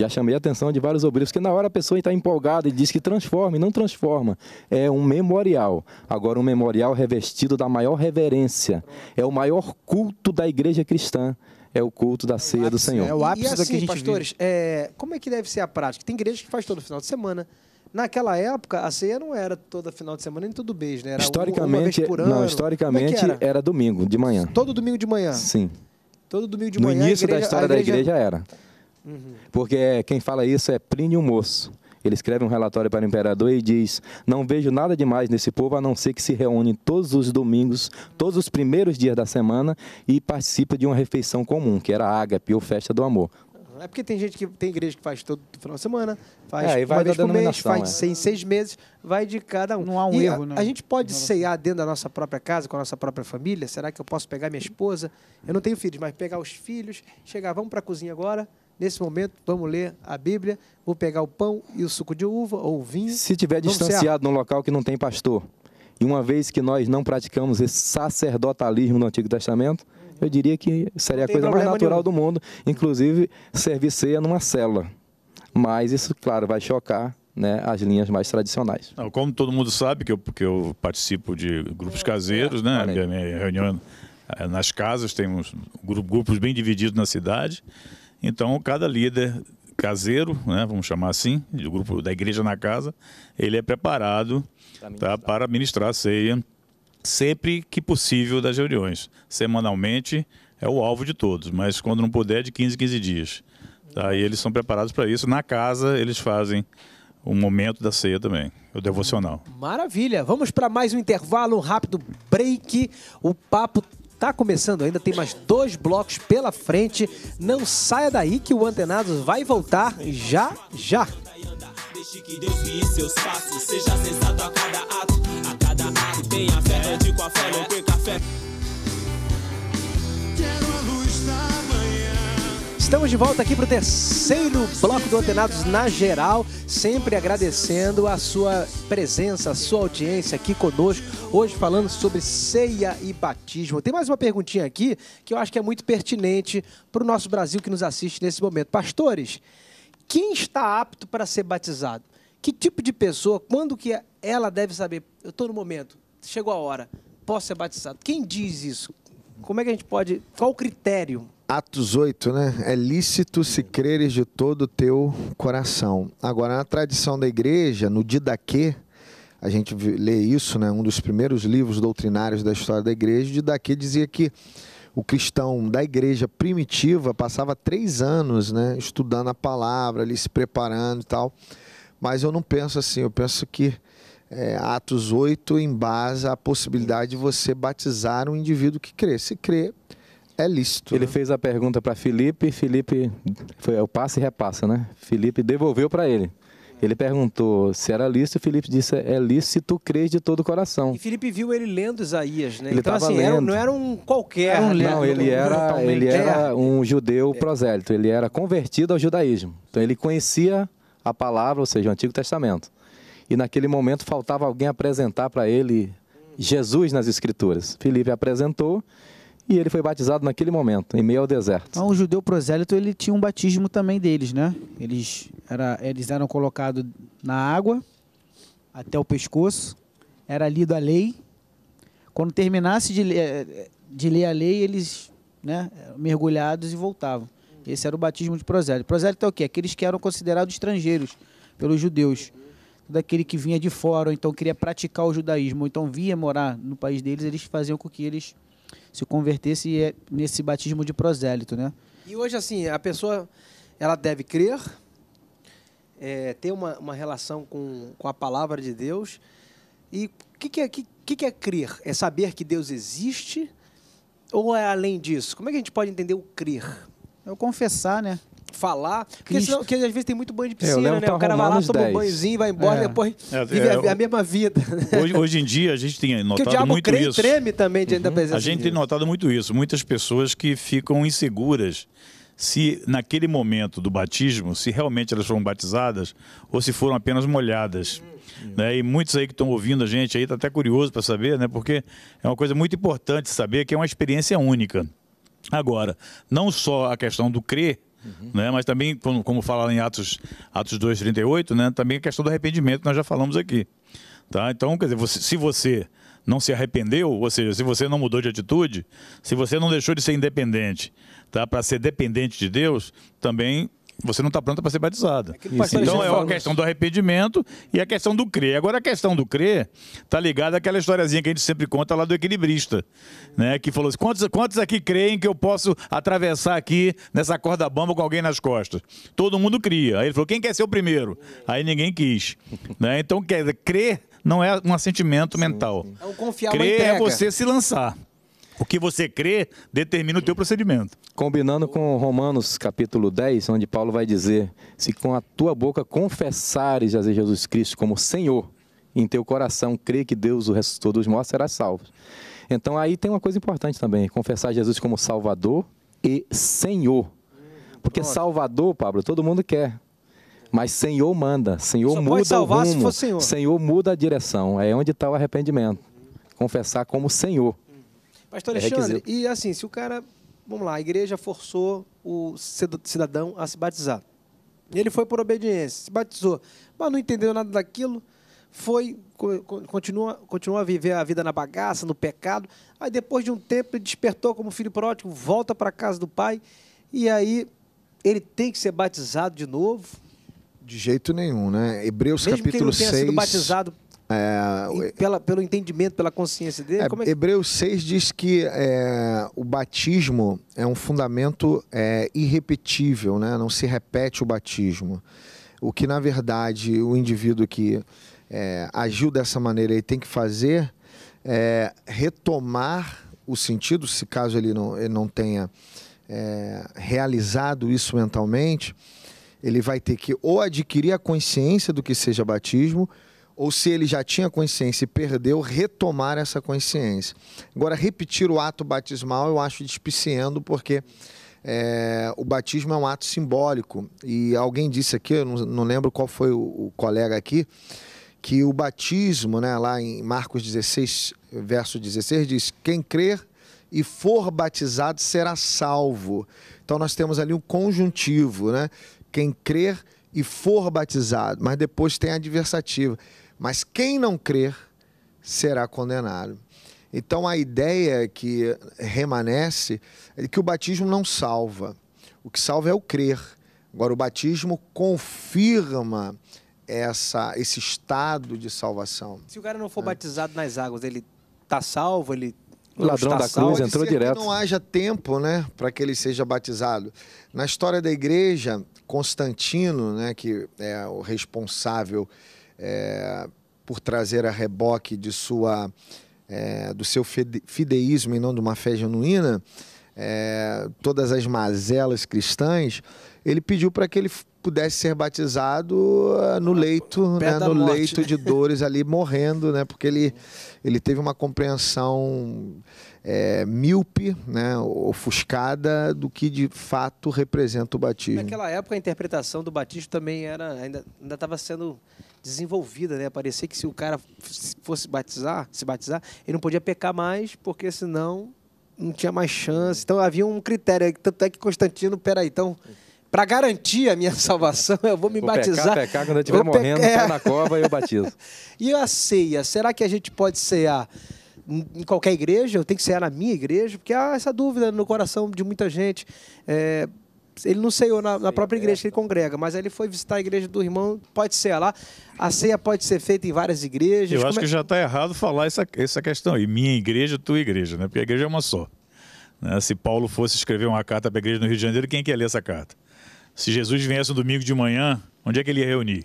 já chamei a atenção de vários obreiros, porque na hora a pessoa está empolgada e diz que transforma, e não transforma. É um memorial. Agora, um memorial revestido da maior reverência. É o maior culto da igreja cristã é o culto da ceia ápice, do Senhor. É o ápice e, e assim, que a assim, gente pastores, é, como é que deve ser a prática? Tem igreja que faz todo final de semana. Naquela época, a ceia não era toda final de semana nem todo beijo, né? Era historicamente, Não, historicamente é era? era? domingo de manhã. Todo domingo de manhã? Sim. Todo domingo de manhã. No início igreja, da história igreja... da igreja era. Porque quem fala isso é Plínio Moço. Ele escreve um relatório para o imperador e diz: Não vejo nada demais nesse povo a não ser que se reúne todos os domingos, todos os primeiros dias da semana e participa de uma refeição comum, que era a ágape ou festa do amor. É porque tem gente que tem igreja que faz todo final de semana, faz é, vai uma vez por mês, faz é. seis, seis meses, vai de cada um. Não há um e erro, a, né? A gente pode não. ceiar dentro da nossa própria casa, com a nossa própria família. Será que eu posso pegar minha esposa? Eu não tenho filhos, mas pegar os filhos, chegar, vamos para a cozinha agora, Nesse momento, vamos ler a Bíblia, vou pegar o pão e o suco de uva ou o vinho. Se tiver distanciado num local que não tem pastor, e uma vez que nós não praticamos esse sacerdotalismo no Antigo Testamento, eu diria que seria a coisa mais natural nenhum. do mundo, inclusive servir ceia numa célula. Mas isso, claro, vai chocar né, as linhas mais tradicionais. Não, como todo mundo sabe, que eu, porque eu participo de grupos caseiros, né, minha reunião é nas casas, temos grupos bem divididos na cidade. Então, cada líder caseiro, né, vamos chamar assim, do grupo da igreja na casa, ele é preparado tá, para ministrar a ceia sempre que possível das reuniões. Semanalmente é o alvo de todos, mas quando não puder, é de 15 em 15 dias. Tá? E eles são preparados para isso. Na casa, eles fazem o momento da ceia também, o devocional. Maravilha! Vamos para mais um intervalo, um rápido break. O papo está começando ainda, tem mais dois blocos pela frente. Não saia daí que o Antenados vai voltar já já. Deixe que Deus guie seus passos, seja sensato a cada ato, a cada ato. Tenha fé, a fé, não perca a fé. Quero Estamos de volta aqui para o terceiro bloco do Antenados na geral, sempre agradecendo a sua presença, a sua audiência aqui conosco, hoje falando sobre ceia e batismo. Tem mais uma perguntinha aqui que eu acho que é muito pertinente para o nosso Brasil que nos assiste nesse momento. Pastores, quem está apto para ser batizado? Que tipo de pessoa, quando que ela deve saber? Eu estou no momento, chegou a hora, posso ser batizado. Quem diz isso? Como é que a gente pode. Qual o critério? Atos 8, né? É lícito se creres de todo o teu coração. Agora, na tradição da igreja, no Didaquê, a gente lê isso, né? Um dos primeiros livros doutrinários da história da igreja, o Didaquê dizia que o cristão da igreja primitiva passava três anos, né? Estudando a palavra, ali se preparando e tal. Mas eu não penso assim, eu penso que é, Atos 8 embasa a possibilidade de você batizar um indivíduo que crê. Se crê, é lícito. Ele né? fez a pergunta para Felipe, Felipe foi é o passe e repassa, né? Felipe devolveu para ele. Ele perguntou se era lícito, Felipe disse, é lícito, crês de todo o coração. E Felipe viu ele lendo Isaías, né? Ele então, assim, lendo. Era, não era um qualquer. Era um né? lendo, não, ele era, ele é. era um judeu prosélito, ele era convertido ao judaísmo. Então ele conhecia a palavra, ou seja, o Antigo Testamento. E naquele momento faltava alguém apresentar para ele Jesus nas Escrituras. Felipe apresentou e ele foi batizado naquele momento, em meio ao deserto. Então, o judeu prosélito, ele tinha um batismo também deles, né? Eles, era, eles eram colocados na água até o pescoço, era lido a lei. Quando terminasse de, de ler a lei, eles né, mergulhados e voltavam. Esse era o batismo de prosélito. Prosélito é o quê? Aqueles que eram considerados estrangeiros pelos judeus. daquele que vinha de fora, ou então queria praticar o judaísmo, ou então via morar no país deles, eles faziam com que eles se convertesse é nesse batismo de prosélito, né? E hoje, assim, a pessoa ela deve crer, é, ter uma, uma relação com, com a palavra de Deus. E o que, que, é, que, que é crer? É saber que Deus existe? Ou é além disso? Como é que a gente pode entender o crer? É o confessar, né? falar. Porque, senão, porque às vezes tem muito banho de é, piscina, né? O cara vai lá, toma 10. um banhozinho, vai embora, é. depois é, vive é, a, a, mesma vida. Hoje, hoje, em dia a gente tem notado o diabo muito isso. treme também diante uhum. da presença A gente de tem notado muito isso. Muitas pessoas que ficam inseguras se naquele momento do batismo, se realmente elas foram batizadas ou se foram apenas molhadas. Uhum. Né? E muitos aí que estão ouvindo a gente aí, tá até curioso para saber, né? Porque é uma coisa muito importante saber que é uma experiência única. Agora, não só a questão do crer, Uhum. Né? Mas também, como, como fala em Atos, Atos 2, né? também a questão do arrependimento, nós já falamos aqui. Tá? Então, quer dizer, você, se você não se arrependeu, ou seja, se você não mudou de atitude, se você não deixou de ser independente tá? para ser dependente de Deus, também você não está pronta para ser batizada. É então é a questão do arrependimento e a questão do crer. Agora a questão do crer está ligada àquela historiazinha que a gente sempre conta lá do equilibrista, né? Que falou assim, quantos, quantos aqui creem que eu posso atravessar aqui nessa corda bamba com alguém nas costas? Todo mundo cria. Aí ele falou, quem quer ser o primeiro? Aí ninguém quis. né? Então quer crer não é um assentimento sim, mental. Sim. É confiar Crer é você se lançar. O que você crê determina o teu procedimento. Combinando com Romanos capítulo 10, onde Paulo vai dizer: Se com a tua boca confessares a Jesus Cristo como Senhor, em teu coração crer que Deus o ressuscitou dos mortos, serás salvo. Então aí tem uma coisa importante também: confessar Jesus como Salvador e Senhor. Porque Salvador, Pablo, todo mundo quer. Mas Senhor manda, Senhor Só muda o rumo, se for senhor. senhor muda a direção, é onde está o arrependimento. Confessar como Senhor. Pastor é Alexandre, é e assim, se o cara. Vamos lá, a igreja forçou o cidadão a se batizar. Ele foi por obediência, se batizou, mas não entendeu nada daquilo, foi, continua, continua a viver a vida na bagaça, no pecado. Aí depois de um tempo ele despertou como filho pródigo, volta para a casa do pai e aí ele tem que ser batizado de novo. De jeito nenhum, né? Hebreus Mesmo capítulo que ele 6. Tenha sido batizado é, pela, pelo entendimento, pela consciência dele? É, como é que... Hebreus 6 diz que é, o batismo é um fundamento é, irrepetível, né? não se repete o batismo. O que, na verdade, o indivíduo que é, agiu dessa maneira ele tem que fazer é retomar o sentido, se caso ele não, ele não tenha é, realizado isso mentalmente, ele vai ter que ou adquirir a consciência do que seja batismo, ou se ele já tinha consciência e perdeu, retomar essa consciência. Agora, repetir o ato batismal eu acho despiciando, porque é, o batismo é um ato simbólico. E alguém disse aqui, eu não, não lembro qual foi o, o, colega aqui, que o batismo, né, lá em Marcos 16, verso 16, diz: Quem crer e for batizado será salvo. Então nós temos ali um conjuntivo, né? Quem crer e for batizado, mas depois tem a adversativa. Mas quem não crer será condenado. Então a ideia que remanece é que o batismo não salva. O que salva é o crer. Agora o batismo confirma essa, esse estado de salvação. Se o cara não for é. batizado nas águas, ele está salvo, ele o ladrão da cruz entrou direto. Que não haja tempo, né, para que ele seja batizado. Na história da igreja, Constantino, né, que é o responsável é, por trazer a reboque de sua, é, do seu fideísmo em nome de uma fé genuína, é, todas as mazelas cristãs, ele pediu para que ele pudesse ser batizado ah, no ah, leito, né, no morte. leito né? de dores ali morrendo, né, porque ele, ele teve uma compreensão é, míope, né, ofuscada do que de fato representa o batismo. Naquela época a interpretação do batismo também era ainda estava sendo desenvolvida, né? Parecia que se o cara fosse batizar, se batizar, ele não podia pecar mais, porque senão não tinha mais chance. Então havia um critério, tanto é que Constantino, peraí, então para garantir a minha salvação, eu vou me vou batizar. Pecar, pecar, quando eu estiver morrendo, pecar. na cova, eu batizo. e a ceia? Será que a gente pode cear em qualquer igreja? Eu tenho que cear na minha igreja? Porque há essa dúvida no coração de muita gente. É, ele não ceiou na, na, própria é. igreja que ele congrega, mas ele foi visitar a igreja do irmão, pode ser lá. A ceia pode ser feita em várias igrejas. Eu acho é... que já está errado falar essa, essa questão. E minha igreja, tua igreja, né? Porque a igreja é uma só. Né? Se Paulo fosse escrever uma carta para a igreja no Rio de Janeiro, quem que ia ler essa carta? Se Jesus viesse um domingo de manhã, onde é que ele ia reunir?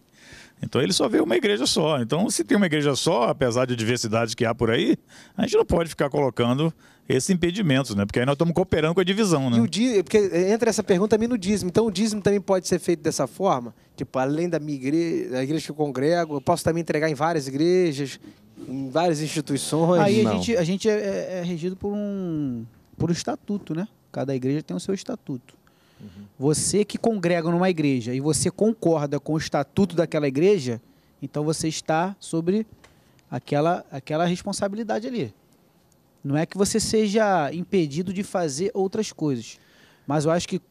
Então ele só vê uma igreja só. Então, se tem uma igreja só, apesar de diversidade que há por aí, a gente não pode ficar colocando esses impedimentos, né? Porque aí nós estamos cooperando com a divisão, né? E o dízimo, porque entra essa pergunta também no dízimo. Então o dízimo também pode ser feito dessa forma? Tipo, além da minha igreja, da igreja que eu congrego, eu posso também entregar em várias igrejas, em várias instituições? Aí Não. a gente, a gente é, é, é, regido por um, por um estatuto, né? Cada igreja tem o seu estatuto. Uhum. Você que congrega numa igreja e você concorda com o estatuto daquela igreja, então você está sobre aquela, aquela responsabilidade ali. Não é que você seja impedido de fazer outras coisas, mas eu acho que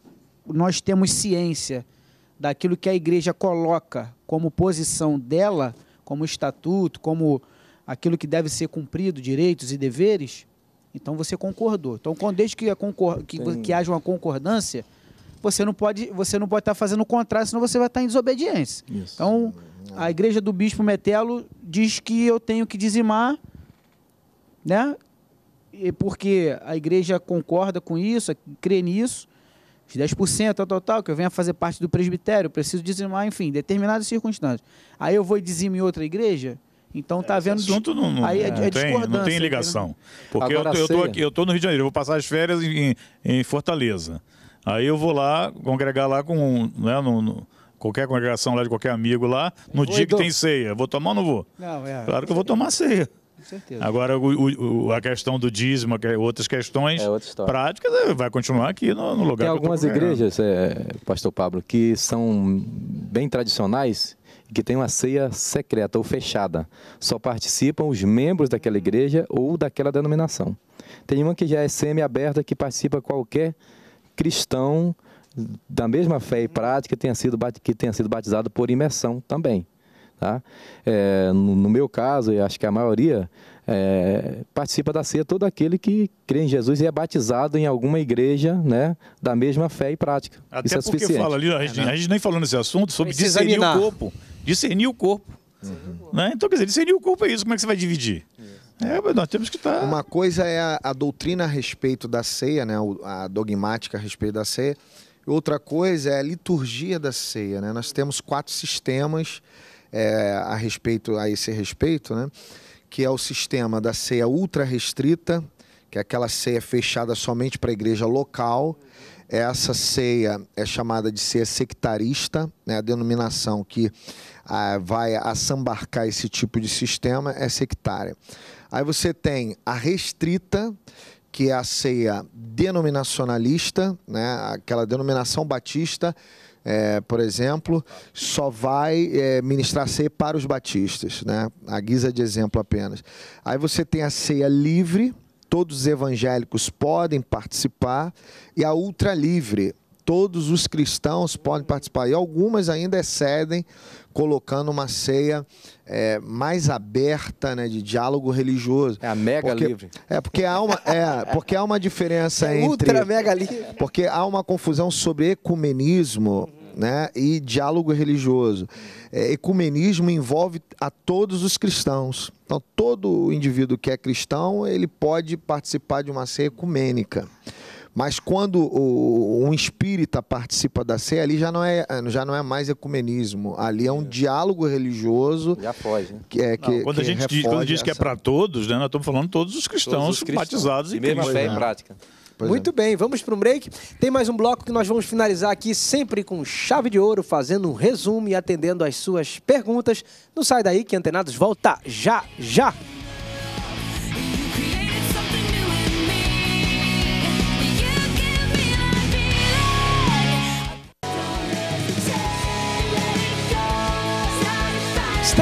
nós temos ciência daquilo que a igreja coloca como posição dela, como estatuto, como aquilo que deve ser cumprido, direitos e deveres. Então você concordou. Então, desde que, concor que, que haja uma concordância, você não pode você não pode estar fazendo o contrário, senão você vai estar em desobediência. Isso. Então, a igreja do bispo Metelo diz que eu tenho que dizimar, né? porque a igreja concorda com isso, crê nisso, os 10% ao total, que eu venha fazer parte do presbitério, preciso dizimar, enfim, determinadas circunstâncias. Aí eu vou e dizimo em outra igreja? Então tá vendo. Assunto não, não, aí é, é não, é tem, não tem ligação. Porque Agora, eu, estou eu no Rio de Janeiro, eu vou passar as férias em, em Fortaleza. Aí eu vou lá congregar lá com. Né, no, no, qualquer congregação lá de qualquer amigo lá, no Oi, dia que tem ceia. Vou tomar ou não vou? Não, é. Claro que eu vou tomar ceia certeza. Agora, o, o, a questão do dízimo, é outras questões é outra práticas, né, vai continuar aqui no, no lugar. Tem algumas igrejas, é, pastor Pablo, que são bem tradicionais que tem uma ceia secreta ou fechada. Só participam os membros daquela igreja ou daquela denominação. Tem uma que já é semi-aberta, que participa qualquer cristão da mesma fé e prática tenha sido, que tenha sido batizado por imersão também. Tá? É, no, no, meu caso, e acho que a maioria, é, participa da ceia todo aquele que crê em Jesus e é batizado em alguma igreja né, da mesma fé e prática. Até Isso é porque suficiente. fala ali, a gente, é, né? a gente, nem falou nesse assunto, sobre discernir o corpo. Discernir o corpo. Uhum. Né? Então, quer dizer, discernir o corpo é isso. Como é que você vai dividir? É, nós temos que estar. Tá- Uma coisa é a, a, doutrina a respeito da ceia, né? a dogmática a respeito da ceia. Outra coisa é a liturgia da ceia. Né? Nós temos quatro sistemas é, a respeito a esse respeito, né? que é o sistema da ceia ultra restrita, que é aquela ceia fechada somente para a igreja local. Essa ceia é chamada de ceia sectarista, né? a denominação que ah, vai assambarcar esse tipo de sistema é sectária. Aí você tem a restrita, que é a ceia denominacionalista, né? aquela denominação batista é, por exemplo, só vai é, ministrar ceia para os batistas, né? a guisa de exemplo apenas. Aí você tem a ceia livre, todos os evangélicos podem participar, e a ultra livre, todos os cristãos podem participar, e algumas ainda excedem colocando uma ceia é, mais aberta, né, de diálogo religioso. É a mega porque, livre. É porque há uma, é, porque há uma diferença é entre ultra mega livre. Porque há uma confusão sobre ecumenismo. Né, e diálogo religioso. É, ecumenismo envolve a todos os cristãos. Então, todo indivíduo que é cristão, ele pode participar de uma ceia ecumênica. Mas quando o, um espírita participa da ceia, ali já não é, já não é mais ecumenismo. Ali é um diálogo religioso. Já foge, né? Que é, que, não, quando, que a gente diz, quando diz que é para todos, né, nós estamos falando todos os cristãos, todos os cristãos. batizados e mesma fé em né? prática. Pois Muito é. bem, vamos para um break. Tem mais um bloco que nós vamos finalizar aqui sempre com chave de ouro, fazendo um resumo e atendendo às suas perguntas. Não sai daí que Antenados volta já, já!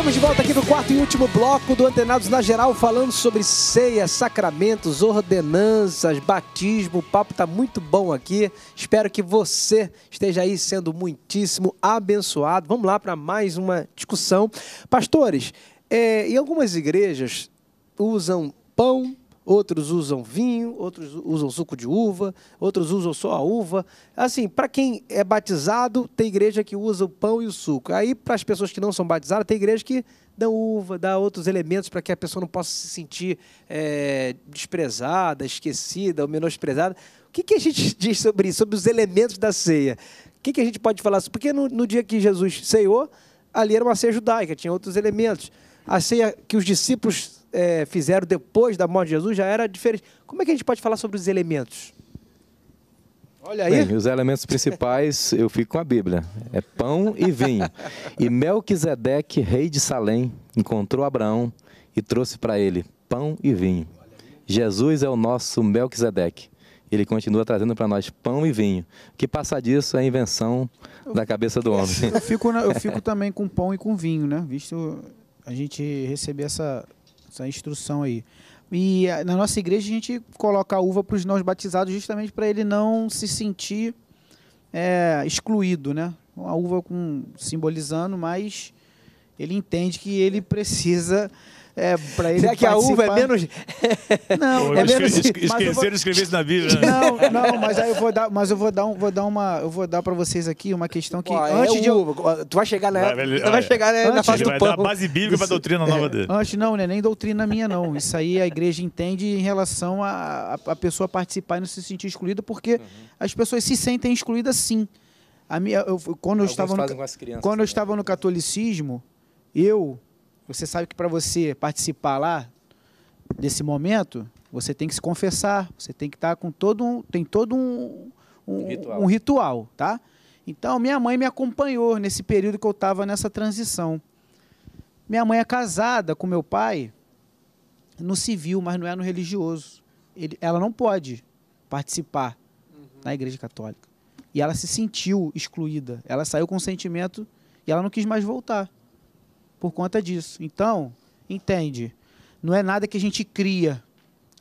Estamos de volta aqui no quarto e último bloco do Antenados na Geral, falando sobre ceia, sacramentos, ordenanças, batismo. O papo está muito bom aqui. Espero que você esteja aí sendo muitíssimo abençoado. Vamos lá para mais uma discussão. Pastores, é, em algumas igrejas usam pão outros usam vinho, outros usam suco de uva, outros usam só a uva. Assim, para quem é batizado, tem igreja que usa o pão e o suco. Aí, para as pessoas que não são batizadas, tem igreja que dá uva, dá outros elementos para que a pessoa não possa se sentir é, desprezada, esquecida ou menosprezada. O que, que a gente diz sobre isso, sobre os elementos da ceia? O que, que a gente pode falar? Porque no, no dia que Jesus ceiou, ali era uma ceia judaica, tinha outros elementos. A ceia que os discípulos é, fizeram depois da morte de Jesus já era diferente. Como é que a gente pode falar sobre os elementos? Olha aí. Bem, os elementos principais, eu fico com a Bíblia. É pão e vinho. E Melquisedeque, rei de Salém, encontrou Abraão e trouxe para ele pão e vinho. Jesus é o nosso Melquisedeque. Ele continua trazendo para nós pão e vinho. O que passa disso é invenção da cabeça do homem. Eu fico, eu fico também com pão e com vinho, né? Visto a gente receber essa essa instrução aí. E eh, na nossa igreja a gente coloca a uva para os não batizados justamente para ele não se sentir é, excluído, né? A uva com, simbolizando, mas ele entende que ele precisa é, para ele. Será que a uva é menos. não, Pô, é menos. Esque, esqueceram escrever isso na Bíblia. Né? Não, não, mas aí eu vou dar, mas eu vou dar, um, vou dar uma. Eu vou dar para vocês aqui uma questão que. Pô, é antes é de uva. Tu vai chegar na. Vai, vai, tu vai chegar na, antes, na fase do vai dar a base bíblica para doutrina nova é, dele. Antes, não, né, nem doutrina minha, não. Isso aí a igreja entende em relação a, a, a pessoa participar e não se sentir excluída, porque uhum. as pessoas se sentem excluídas sim. A minha, eu, quando, eu estava no, crianças, quando eu estava no catolicismo, eu você sabe que para você participar lá desse momento, você tem que se confessar, você tem que estar tá com todo um, tem todo um, um, ritual. um ritual, tá? Então, minha mãe me acompanhou nesse período que eu estava nessa transição. Minha mãe é casada com meu pai no civil, mas não é no religioso. Ele, ela não pode participar uhum. na Igreja Católica. E ela se sentiu excluída. Ela saiu com o sentimento e ela não quis mais voltar por conta disso. Então, entende, não é nada que a gente cria.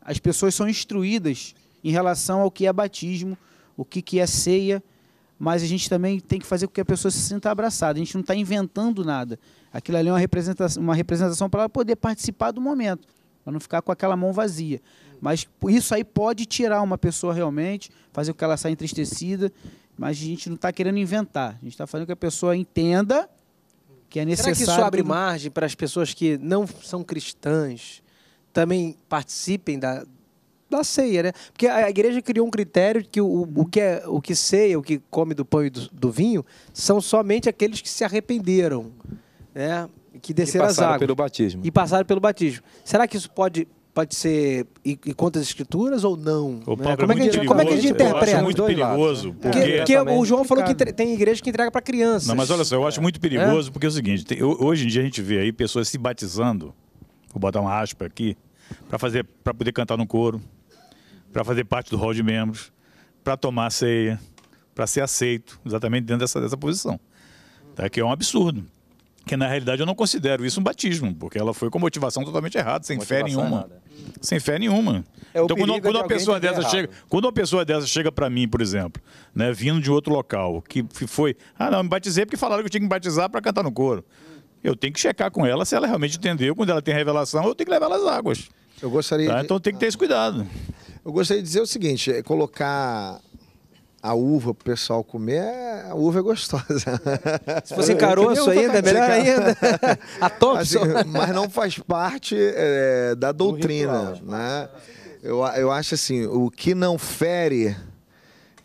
As pessoas são instruídas em relação ao que é batismo, o que, que é ceia, mas a gente também tem que fazer com que a pessoa se sinta abraçada. A gente não está inventando nada. Aquilo ali é uma representação, uma representação para ela poder participar do momento, para não ficar com aquela mão vazia. Mas isso aí pode tirar uma pessoa realmente, fazer com que ela saia entristecida, mas a gente não está querendo inventar. A gente está fazendo com que a pessoa entenda que é necessário. Será que isso abre margem para as pessoas que não são cristãs também participem da, da ceia, né? Porque a igreja criou um critério que o, o, que, é, o que ceia, o que come do pão e do, do vinho, são somente aqueles que se arrependeram, né? Que desceram as águas. E passaram pelo batismo. E passaram pelo batismo. Será que isso pode pode ser e, e contra as escrituras ou não? Né? É como, é que a gente, como é que a gente interpreta? Eu acho muito perigoso. Porque, é, porque é o João falou que tem igreja que entrega para crianças. Não, mas olha só, eu acho muito perigoso é. porque é o seguinte: tem, hoje em dia a gente vê aí pessoas se batizando, vou botar uma aspa aqui, para fazer, para poder cantar no coro, para fazer parte do hall de membros, para tomar ceia, para ser aceito, exatamente dentro dessa, dessa posição. Tá? Que é um absurdo que na realidade eu não considero isso um batismo, porque ela foi com motivação totalmente errada, sem motivação fé nenhuma. Sem fé nenhuma. É então, quando, quando, uma pessoa dessa chega, quando uma pessoa dessa chega para mim, por exemplo, né, vindo de outro local, que foi, ah, não, me batizei porque falaram que eu tinha que me batizar para cantar no coro. Eu tenho que checar com ela se ela realmente entendeu, quando ela tem revelação, eu tenho que levar ela às águas. Eu gostaria. Tá? Então, tem que ter esse cuidado. Eu gostaria de dizer o seguinte, é colocar a uva para o pessoal comer, é, a uva é gostosa. Se fosse caroço ainda, é melhor ainda. a Thompson. Assim, mas não faz parte é, da doutrina, ritual, né? Eu, eu acho assim, o que não fere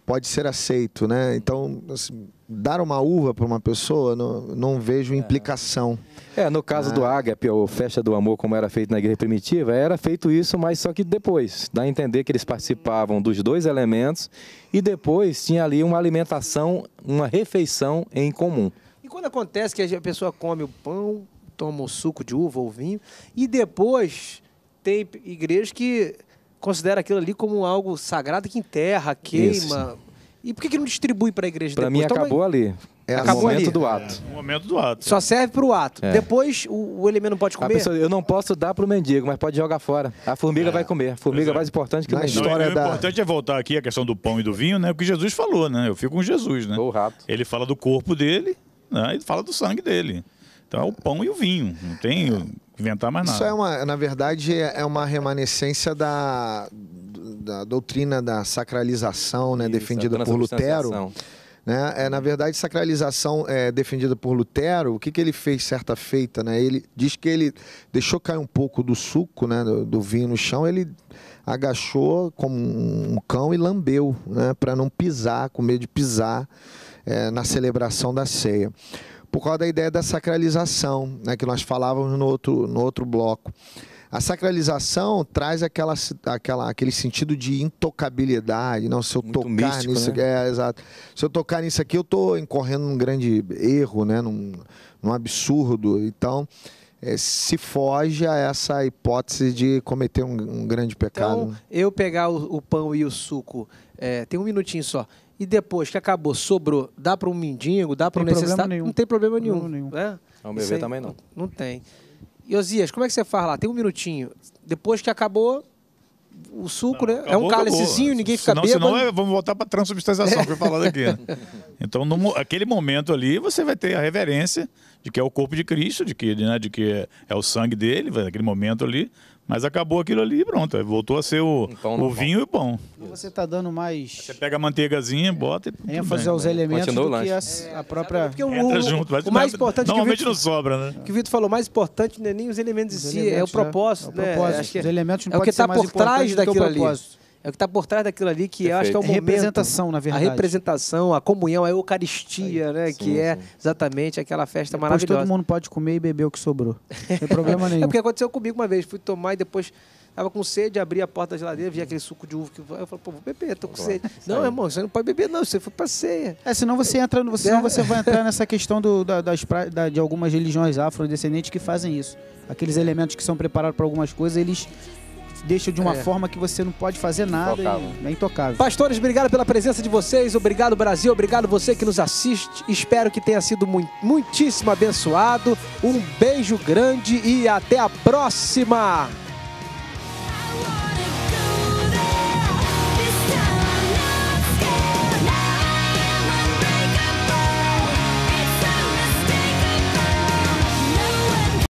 pode ser aceito, né? Então, assim, dar uma uva para uma pessoa, não, não vejo é. implicação. É, no caso ah. do ágape, ou festa do amor, como era feito na igreja primitiva, era feito isso, mas só que depois, dá a entender que eles participavam dos dois elementos e depois tinha ali uma alimentação, uma refeição em comum. E quando acontece que a pessoa come o pão, toma o suco de uva ou vinho e depois tem igrejas que considera aquilo ali como algo sagrado que enterra, queima. Isso. E por que, que não distribui para a igreja pra depois? Para mim acabou ali. É o momento ali. do ato. É, o momento do ato. Só serve para o ato. É. Depois o, o, elemento não pode comer. Pessoa, eu não posso dar para o mendigo, mas pode jogar fora. A formiga é. vai comer. A formiga é mais importante que o mendigo. da... O importante é voltar aqui a questão do pão e do vinho, né? O que Jesus falou, né? Eu fico com Jesus, né? O rato. Ele fala do corpo dele né? e fala do sangue dele. Então é o pão e o vinho. Não tem inventar mais nada. Isso é uma, na verdade, é, é uma remanescência da, da doutrina da sacralização, né, Isso, defendida por Lutero. Né? É, na verdade, sacralização é, defendida por Lutero, o que, que ele fez certa feita? Né? Ele diz que ele deixou cair um pouco do suco né, do, do vinho no chão, ele agachou como um cão e lambeu, né, para não pisar, com medo de pisar é, na celebração da ceia por causa da ideia da sacralização, né, que nós falávamos no outro, no outro bloco. A sacralização traz aquela, aquela, aquele sentido de intocabilidade, não se eu Muito tocar místico, nisso, né? é, exato. Se eu tocar nisso aqui, eu estou incorrendo num grande erro, né, num, num absurdo. Então, é, se foge a essa hipótese de cometer um, um grande pecado. Então, eu pegar o, o, pão e o suco é, tem um minutinho só. E depois que acabou, sobrou, dá para um mendigo, dá para um necessitado? Não tem problema nenhum. Não, nenhum. É? é? um bebê também não. Não tem. E Osias, como é que você faz lá? Tem um minutinho. Depois que acabou, o suco, não, né? Acabou, é um cálicezinho, ninguém fica senão, bêbado. Senão é, vamos voltar para a transubstanciação que eu falando aqui. Né? Então, naquele momento ali, você vai ter a reverência de que é o corpo de Cristo, de que, né, de que é, é o sangue dele, naquele momento ali, mas acabou aquilo ali e pronto. Voltou a ser o, o vinho e o pão. Então você está dando mais. Você pega a manteigazinha, bota e. fazer os né? elementos do que a, a própria. É, o, Entra junto. Mas o mais importante normalmente não sobra, né? O que o Vitor falou, mais importante não é nem os elementos em si, é o né? propósito. É, o propósito. Né? É, os elementos não é o que está por trás daquilo ali. Propósito. É o que está por trás daquilo ali que acho que é o momento. A representação, na verdade. A representação, a comunhão, a Eucaristia, Aí, né? Sim, que é sim. é exatamente aquela festa depois maravilhosa. todo mundo pode comer e beber o que sobrou. Não tem problema nenhum. É porque aconteceu comigo uma vez. Fui tomar e depois Tava com sede, abri a porta da geladeira, vi aquele suco de uva que eu falei, pô, vou beber, tô com sede. Não, irmão, você não pode beber, não, você foi pra ceia. É, senão você entra, senão você vai entrar nessa questão do, da, das, da, de algumas religiões afrodescendentes que fazem isso. Aqueles elementos que são preparados para algumas coisas, eles deixa de uma é. forma que você não pode fazer nada. Intocável. é intocável. Pastores, obrigado pela presença de vocês. Obrigado, Brasil. Obrigado você que nos assiste. Espero que tenha sido muitíssimo abençoado. Um beijo grande e até a próxima.